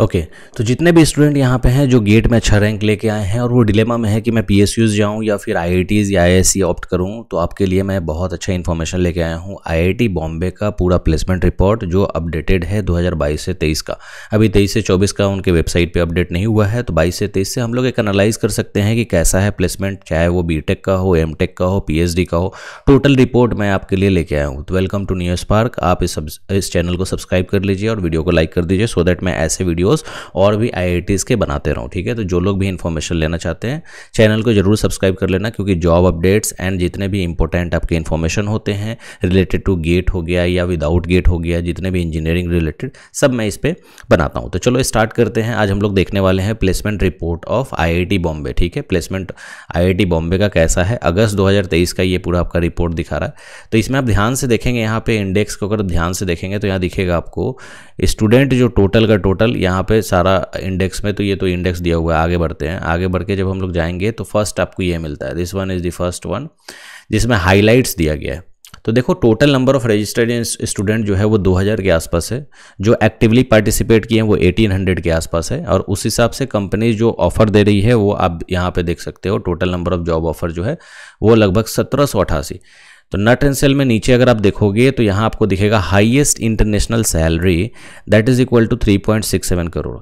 okay तो जितने भी स्टूडेंट यहाँ पे हैं जो गेट में अच्छा रैंक लेके आए हैं और वो डिलेमा में है कि मैं पी एस यूज़ जाऊँ या फिर आई आई टीज़ या आई एस सी ऑप्ट करूँ तो आपके लिए मैं बहुत अच्छा इन्फॉर्मेशन लेके आया हूँ आई आई टी बॉम्बे का पूरा प्लेसमेंट रिपोर्ट जो अपडेटेड है दो हज़ार बाईस से तेईस का अभी तेईस से चौबीस का उनके वेबसाइट पर अपडेट नहीं हुआ है तो बाईस से तेईस से हम लोग एक एनालाइज कर सकते हैं कि कैसा है प्लेसमेंट चाहे वो बी टेक का हो एम टेक का हो पी एच डी का हो टोटल रिपोर्ट मैं आपके लिए लेके आया हूँ तो वेलकम टू न्यूज पार्क आप इस इस चैनल को सब्सक्राइब कर लीजिए और वीडियो को लाइक कर दीजिए सो दैट मैं ऐसे वीडियो वीडियोस और भी आई के बनाते रहूँ ठीक है तो जो लोग भी इन्फॉर्मेशन लेना चाहते हैं चैनल को जरूर सब्सक्राइब कर लेना क्योंकि जॉब अपडेट्स एंड जितने भी इंपॉर्टेंट आपके इन्फॉर्मेशन होते हैं रिलेटेड टू गेट हो गया या विदाउट गेट हो गया जितने भी इंजीनियरिंग रिलेटेड सब मैं इस पर बनाता हूँ तो चलो स्टार्ट करते हैं आज हम लोग देखने वाले हैं placement report of I Bombay ठीक है प्लेसमेंट आई बॉम्बे का कैसा है अगस्त दो का ये पूरा आपका रिपोर्ट दिखा रहा है तो इसमें आप ध्यान से देखेंगे यहाँ पे इंडेक्स को अगर ध्यान से देखेंगे तो यहाँ दिखेगा आपको स्टूडेंट जो टोटल का टोटल यहाँ पे सारा इंडेक्स में तो ये तो इंडेक्स दिया हुआ है आगे बढ़ते हैं आगे बढ़ के जब हम लोग जाएंगे तो फर्स्ट आपको ये मिलता है this one is the first one जिसमें हाईलाइट्स दिया गया है तो देखो total number of registered student जो है वो 2000 के आसपास है जो एक्टिवली पार्टिसिपेट किए हैं वो 1800 के आसपास है और उस हिसाब से कंपनी जो ऑफर दे रही है वो आप यहाँ पे देख सकते हो total number of job offer जो है वो लगभग सत्रह सौ अठासी तो नट एंड सेल में नीचे अगर आप देखोगे तो यहाँ आपको दिखेगा highest international salary that is equal to three point six seven crore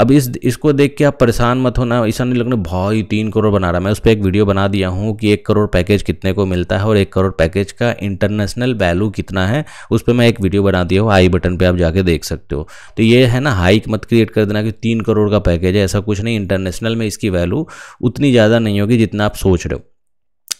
अब इस इसको देख के आप परेशान मत होना ऐसा नहीं लगना भाई तीन करोड़ बना रहा मैं उस पर एक वीडियो बना दिया हूँ कि एक करोड़ पैकेज कितने को मिलता है और एक करोड़ पैकेज का इंटरनेशनल वैल्यू कितना है उस पर मैं एक वीडियो बना दिया हूँ आई बटन पे आप जाके देख सकते हो तो ये है ना हाइक मत क्रिएट कर देना कि तीन करोड़ का पैकेज है ऐसा कुछ नहीं इंटरनेशनल में इसकी वैल्यू उतनी ज़्यादा नहीं होगी जितना आप सोच रहे हो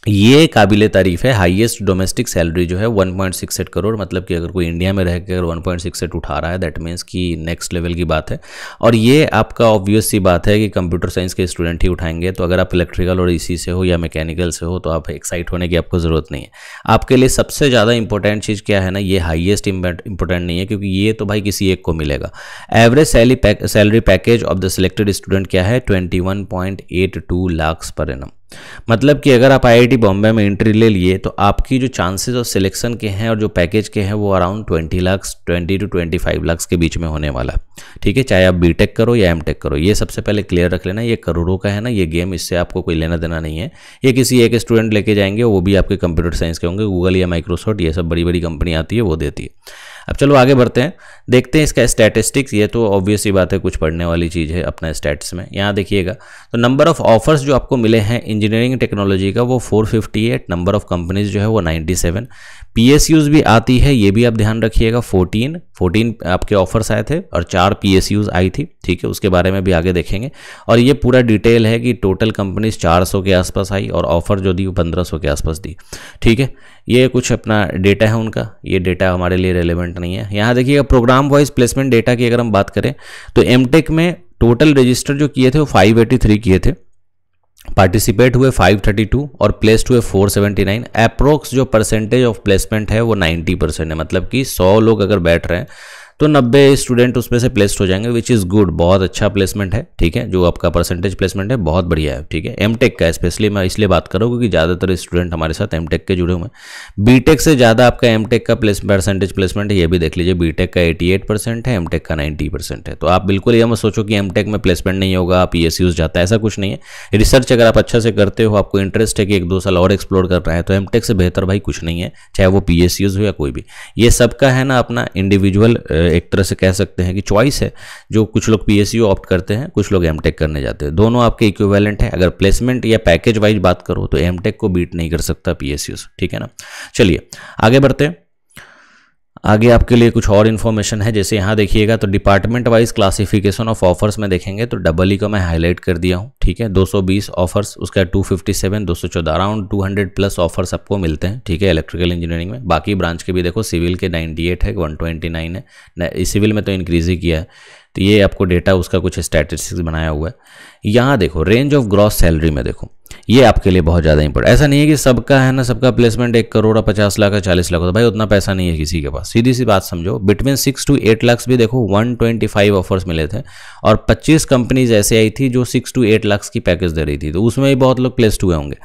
ये काबिल तारीफ है हाईएस्ट डोमेस्टिक सैलरी जो है 1.68 करोड़ मतलब कि अगर कोई इंडिया में रह के 1.68 उठा रहा है दैट मीन्स कि नेक्स्ट लेवल की बात है और ये आपका ऑब्वियस सी बात है कि कंप्यूटर साइंस के स्टूडेंट ही उठाएंगे तो अगर आप इलेक्ट्रिकल और इसी e से हो या मैकेनिकल से हो तो आप एक्साइट होने की आपको ज़रूरत नहीं है आपके लिए सबसे ज़्यादा इंपॉर्टेंट चीज़ क्या है ना ये हाइएस्ट इंपॉर्टेंट नहीं है क्योंकि ये तो भाई किसी एक को मिलेगा average salary package of the selected student क्या है ट्वेंटी लाख पर एनम मतलब कि अगर आप आईआईटी बॉम्बे में एंट्री ले लिए तो आपकी जो चांसेस ऑफ सिलेक्शन के हैं और जो पैकेज के हैं वो अराउंड 20 लाख 20 टू 25 लाख के बीच में होने वाला ठीक है चाहे आप टेक करो या टेक करो ये सबसे पहले क्लियर रख लेना ये करोड़ों का है ना ये गेम इससे आपको कोई लेना देना नहीं है ये किसी एक स्टूडेंट लेके जाएंगे वो भी आपके कंप्यूटर साइंस के होंगे गूगल या माइक्रोसॉफ्ट ये सब बड़ी बड़ी कंपनी आती है वो देती है अब चलो आगे बढ़ते हैं देखते हैं इसका स्टैटिस्टिक्स ये तो ऑब्वियस ही बात है कुछ पढ़ने वाली चीज़ है अपना स्टैट्स में यहाँ देखिएगा तो नंबर ऑफ ऑफर्स जो आपको मिले हैं इंजीनियरिंग टेक्नोलॉजी का वो 458 नंबर ऑफ कंपनीज जो है वो 97 पीएसयूज भी आती है ये भी आप ध्यान रखिएगा 14 14 आपके ऑफर्स आए थे और चार पी आई थी ठीक है उसके बारे में भी आगे देखेंगे और ये पूरा डिटेल है कि टोटल कंपनीज चार के आसपास आई और ऑफर जो दी वो 1500 के आसपास दी ठीक है ये कुछ अपना डेटा है उनका ये डेटा हमारे लिए रेलिवेंट नहीं है यहाँ देखिएगा प्रोग्राम वाइज प्लेसमेंट डेटा की अगर हम बात करें तो एम में टोटल रजिस्टर जो किए थे वो फाइव किए थे पार्टिसिपेट हुए 532 और प्लेस्ड हुए 479 अप्रोक्स जो परसेंटेज ऑफ प्लेसमेंट है वो 90 परसेंट है मतलब कि 100 लोग अगर बैठ रहे हैं तो नब्बे स्टूडेंट उसमें से प्लेस्ड हो जाएंगे विच इज़ गुड बहुत अच्छा प्लेसमेंट है ठीक है जो आपका परसेंटेज प्लेसमेंट है बहुत बढ़िया है ठीक है एम का स्पेशली मैं इसलिए बात करूँ क्योंकि ज़्यादातर स्टूडेंट हमारे साथ एम के जुड़े हुए हैं बी से ज़्यादा आपका एम का प्लेस परसेंटेज प्लेसमेंट है ये भी देख लीजिए बी का एटी है एम का नाइन्टी है तो आप बिल्कुल यह मत सोचो कि एम में प्लेसमेंट नहीं होगा आप ई e जाता है ऐसा कुछ नहीं है रिसर्च अगर आप अच्छा से करते हो आपको इंटरेस्ट है कि एक दो साल और एक्सप्लोर कर रहे हैं तो एम से बेहतर भाई कुछ नहीं है चाहे वो पी हो या कोई भी ये सबका है ना अपना इंडिविजुअल एक तरह से कह सकते हैं कि चॉइस है जो कुछ लोग पी ऑप्ट करते हैं कुछ लोग एम करने जाते हैं दोनों आपके इक्विवेलेंट हैं अगर प्लेसमेंट या पैकेज वाइज बात करो तो एम को बीट नहीं कर सकता पी ठीक है ना चलिए आगे बढ़ते हैं आगे आपके लिए कुछ और इन्फॉर्मेशन है जैसे यहाँ देखिएगा तो department wise classification of offers में देखेंगे तो डबल ई को मैं हाईलाइट कर दिया हूँ ठीक है 220 ऑफर्स उसका 257 214 अराउंड 200 प्लस ऑफर्स आपको मिलते हैं ठीक है इलेक्ट्रिकल इंजीनियरिंग में बाकी ब्रांच के भी देखो सिविल के 98 है 129 है सिविल में तो इंक्रीज ही किया है तो ये आपको डेटा उसका कुछ स्टैटिस्टिक्स बनाया हुआ है यहाँ देखो रेंज ऑफ ग्रॉस सैलरी में देखो ये आपके लिए बहुत ज़्यादा इंपॉर्टेंट ऐसा नहीं है कि सबका है ना सबका प्लेसमेंट एक करोड़ पचास लाख है चालीस लाख होता तो भाई उतना पैसा नहीं है किसी के पास सीधी सी बात समझो between six to eight lakh भी देखो वन ट्वेंटी फाइव ऑफर्स मिले थे और पच्चीस कंपनीज ऐसे आई थी जो सिक्स टू एट लाख की पैकेज दे रही थी तो उसमें भी बहुत लोग प्लेस्ड हुए होंगे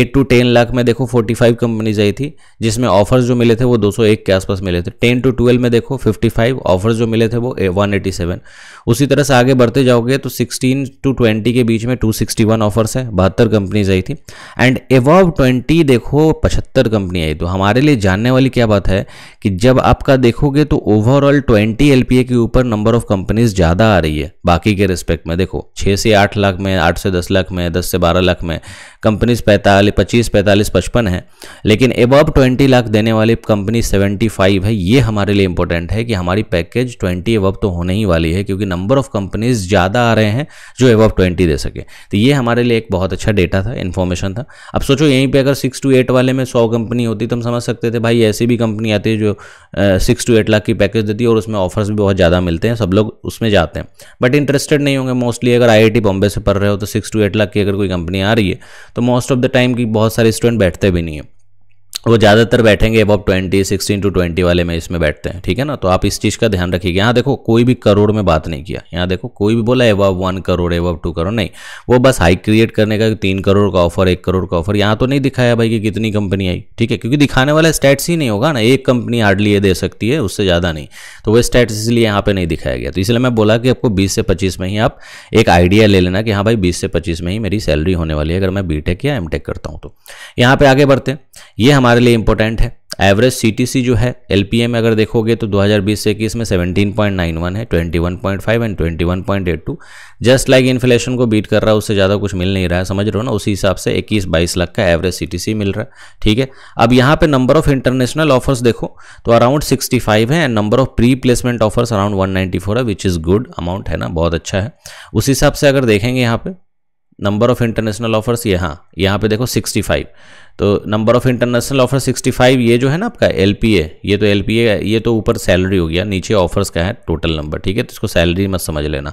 एट टू टेन लाख में देखो फोर्टी फाइव कंपनीज आई थी जिसमें ऑफर्स जो मिले थे वो दो सौ एक के आसपास मिले थे टेन टू ट्वेल्व में देखो फिफ्टी फाइव ऑफर्स जो मिले थे वो वन एटी सेवन उसी तरह से आगे बढ़ते जाओगे तो 16 टू 20 के बीच में 261 सिक्सटी ऑफर्स है बहत्तर कंपनीज आई थी एंड एवॉव 20 देखो 75 कंपनी आई तो हमारे लिए जानने वाली क्या बात है कि जब आपका देखोगे तो ओवरऑल 20 एल के ऊपर नंबर ऑफ कंपनीज ज़्यादा आ रही है बाकी के रिस्पेक्ट में देखो छः से आठ लाख में आठ से दस लाख में दस से बारह लाख में कंपनीज पैंतालीस पच्चीस पैंतालीस पचपन है लेकिन एबव ट्वेंटी लाख देने वाली कंपनी सेवेंटी फाइव है ये हमारे लिए इंपॉर्टेंट है कि हमारी पैकेज ट्वेंटी एबव तो होने ही वाली है क्योंकि नंबर ऑफ कंपनीज ज़्यादा आ रहे हैं जो एवब ट्वेंटी दे सके तो ये हमारे लिए एक बहुत अच्छा डेटा था इन्फॉर्मेशन था अब सोचो यहीं पर अगर सिक्स टू एट वाले में सौ कंपनी होती तो हम समझ सकते थे भाई ऐसी भी कंपनी आती है जो सिक्स टू एट लाख की पैकेज देती है और उसमें ऑफर्स भी बहुत ज़्यादा मिलते हैं सब लोग उसमें जाते हैं बट इंटरेस्टेड नहीं होंगे मोस्टली अगर आई बॉम्बे से पढ़ रहे हो तो सिक्स टू एट लाख की अगर कोई कंपनी आ रही है तो मोस्ट ऑफ द टाइम की बहुत सारे स्टूडेंट बैठते भी नहीं है वो ज़्यादातर बैठेंगे above twenty sixteen to twenty वाले में इसमें बैठते हैं ठीक है ना तो आप इस चीज़ का ध्यान रखिएगा यहाँ देखो कोई भी करोड़ में बात नहीं किया यहाँ देखो कोई भी बोला above one crore above two crore नहीं वो बस हाइक क्रिएट करने का तीन करोड़ का ऑफर एक करोड़ का ऑफर यहाँ तो नहीं दिखाया भाई कि कितनी कंपनी आई ठीक है क्योंकि दिखाने वाला स्टैट्स ही नहीं होगा ना एक कंपनी हार्डली ये दे सकती है उससे ज़्यादा नहीं तो वो स्टैट्स इसलिए यहाँ पर नहीं दिखाया गया तो इसलिए मैं बोला कि आपको बीस से पच्चीस में ही आप एक आइडिया ले लेना कि हाँ भाई बीस से पच्चीस में ही मेरी सैलरी होने वाली है अगर मैं बी या एम करता हूँ तो यहाँ पर आगे बढ़ते हैं ये हमारे लिए इंपॉर्टेंट है एवरेज सीटीसी जो है एलपीएम अगर देखोगे तो 2020 से इक्कीस में 17.91 है 21.5 एंड 21.82 जस्ट लाइक इन्फ्लेशन को बीट कर रहा है उससे ज़्यादा कुछ मिल नहीं रहा है समझ रहे हो ना उसी हिसाब से 21-22 लाख का एवरेज सीटीसी मिल रहा है ठीक है अब यहाँ पे नंबर ऑफ इंटरनेशनल ऑफर्स देखो तो अराउंड सिक्सटी है and number of pre placement offers around one है विच इज़ गुड अमाउंट है ना बहुत अच्छा है उस हिसाब से अगर देखेंगे यहाँ पे नंबर ऑफ इंटरनेशनल ऑफर्स ये हाँ यहाँ पे देखो 65 तो नंबर ऑफ इंटरनेशनल ऑफर 65 ये जो है ना आपका एल ये तो एल ये तो ऊपर सैलरी हो गया नीचे ऑफर्स का है टोटल नंबर ठीक है तो इसको सैलरी मत समझ लेना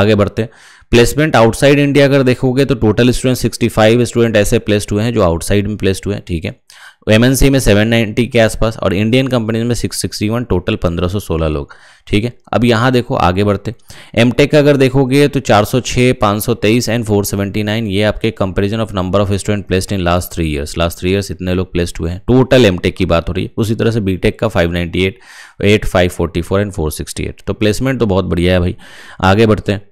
आगे बढ़ते प्लेसमेंट आउटसाइड इंडिया अगर देखोगे तो टोटल स्टूडेंट 65 स्टूडेंट ऐसे प्लेस्ड हुए हैं जो आउटसाइड में प्लेस्ड हुए हैं ठीक है एमएनसी में 790 के आसपास और इंडियन कंपनीज में 661 टोटल 1516 लोग ठीक है अब यहाँ देखो आगे बढ़ते एमटेक का अगर देखोगे तो 406 523 एंड 479 ये आपके comparison of number of student placed in last three years last three years इतने लोग प्लेस्ड हुए हैं टोटल एमटेक की बात हो रही है उसी तरह से बीटेक का फाइव नाइन्टी एंड फोर तो प्लेसमेंट तो बहुत बढ़िया है भाई आगे बढ़ते हैं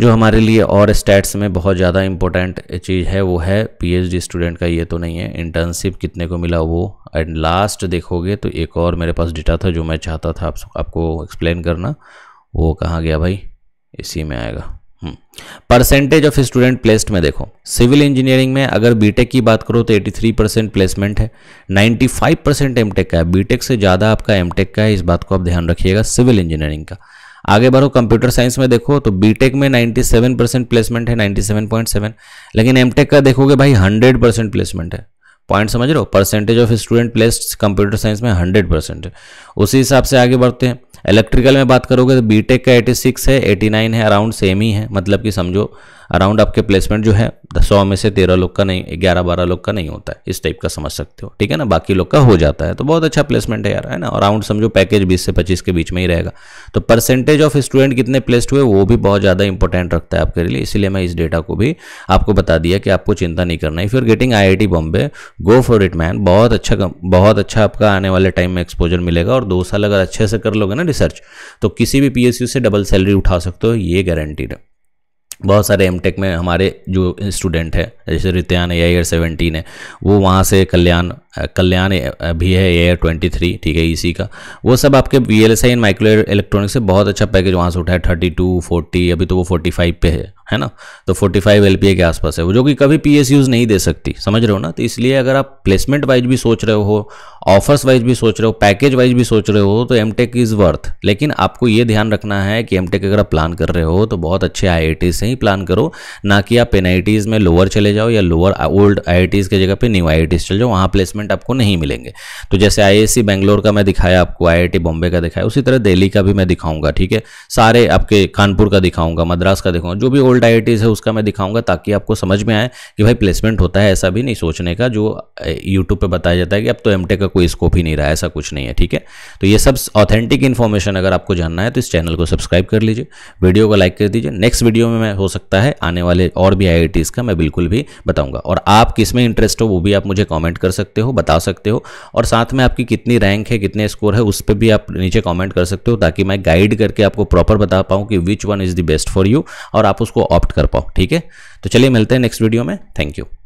जो हमारे लिए और स्टैट्स में बहुत ज़्यादा इम्पोर्टेंट चीज़ है वो है पीएचडी स्टूडेंट का ये तो नहीं है इंटर्नशिप कितने को मिला वो एंड लास्ट देखोगे तो एक और मेरे पास डेटा था जो मैं चाहता था आप, आपको एक्सप्लेन करना वो कहाँ गया भाई इसी में आएगा परसेंटेज ऑफ स्टूडेंट प्लेस्ड में देखो सिविल इंजीनियरिंग में अगर बीटेक की बात करो तो 83 परसेंट प्लेसमेंट है 95 परसेंट एमटेक का है बीटेक से ज़्यादा आपका एमटेक का है इस बात को आप ध्यान रखिएगा सिविल इंजीनियरिंग का आगे बढ़ो कंप्यूटर साइंस में देखो तो बीटेक में 97 परसेंट प्लेसमेंट है 97.7 लेकिन एमटेक का देखोगे भाई 100 परसेंट प्लेसमेंट है पॉइंट समझ रहे हो percentage of student placed computer science में 100 परसेंट है उसी हिसाब से आगे बढ़ते हैं इलेक्ट्रिकल में बात करोगे तो बीटेक का 86 है 89 है अराउंड सेम ही है मतलब कि समझो अराउंड आपके प्लेसमेंट जो है सौ में से तेरह लोग का नहीं ग्यारह बारह लोग का नहीं होता है इस टाइप का समझ सकते हो ठीक है ना बाकी लोग का हो जाता है तो बहुत अच्छा प्लेसमेंट है यार है ना अराउंड समझो पैकेज बीस से पच्चीस के बीच में ही रहेगा तो परसेंटेज ऑफ स्टूडेंट कितने प्लेस्ड हुए वो भी बहुत ज़्यादा इंपॉर्टेंट रखता है आपके लिए इसलिए मैं इस डेटा को भी आपको बता दिया कि आपको चिंता नहीं करना इफ फिर getting I Bombay go for it man बहुत अच्छा बहुत अच्छा आपका आने वाले टाइम में एक्सपोजर मिलेगा और दो साल अगर अच्छे से कर लोगे ना रिसर्च तो किसी भी पी से डबल सैलरी उठा सकते हो ये गारंटीड है बहुत सारे एम टेक में हमारे जो स्टूडेंट हैं जैसे रितयान ए आई सेवेंटीन है वो वहाँ से कल्याण कल्याण भी है ए आई ट्वेंटी थ्री ठीक है इसी e का वो सब आपके V L S I in micro electronics से बहुत अच्छा पैकेज वहाँ से उठा है थर्टी टू फोर्टी अभी तो वो फोर्टी फाइव पे है है ना तो 45 फाइव एल के आसपास है वो जो कि कभी पी यूज़ नहीं दे सकती समझ रहे हो ना तो इसलिए अगर आप प्लेसमेंट वाइज भी सोच रहे हो ऑफर्स वाइज भी सोच रहे हो पैकेज वाइज भी सोच रहे हो तो एम टेक इज़ वर्थ लेकिन आपको ये ध्यान रखना है कि एम टेक अगर आप प्लान कर रहे हो तो बहुत अच्छे आई से ही प्लान करो ना कि आप एन में लोअर चले जाओ या लोअर ओल्ड आई के जगह पर न्यू आई चले जाओ वहाँ प्लेसमेंट आपको नहीं मिलेंगे तो जैसे आई बेंगलोर का मैं दिखाया आपको आई बॉम्बे का दिखाया उसी तरह दिल्ली का भी मैं दिखाऊंगा ठीक है सारे आपके कानपुर का दिखाऊंगा मद्रास का दिखाऊंगा जो भी कंट्रोल आई है उसका मैं दिखाऊंगा ताकि आपको समझ में आए कि भाई प्लेसमेंट होता है ऐसा भी नहीं सोचने का जो यूट्यूब पर बताया जाता है कि अब तो एम का कोई स्कोप ही नहीं रहा ऐसा कुछ नहीं है ठीक है तो ये सब ऑथेंटिक इन्फॉर्मेशन अगर आपको जानना है तो इस चैनल को सब्सक्राइब कर लीजिए वीडियो को लाइक कर दीजिए नेक्स्ट वीडियो में मैं हो सकता है आने वाले और भी आई का मैं बिल्कुल भी बताऊंगा और आप किस में इंटरेस्ट हो वो भी आप मुझे कमेंट कर सकते हो बता सकते हो और साथ में आपकी कितनी रैंक है कितने स्कोर है उस पर भी आप नीचे कमेंट कर सकते हो ताकि मैं गाइड करके आपको प्रॉपर बता पाऊं कि which one is the best for you और आप उसको ऑप्ट कर पाओ ठीक है तो चलिए मिलते हैं नेक्स्ट वीडियो में थैंक यू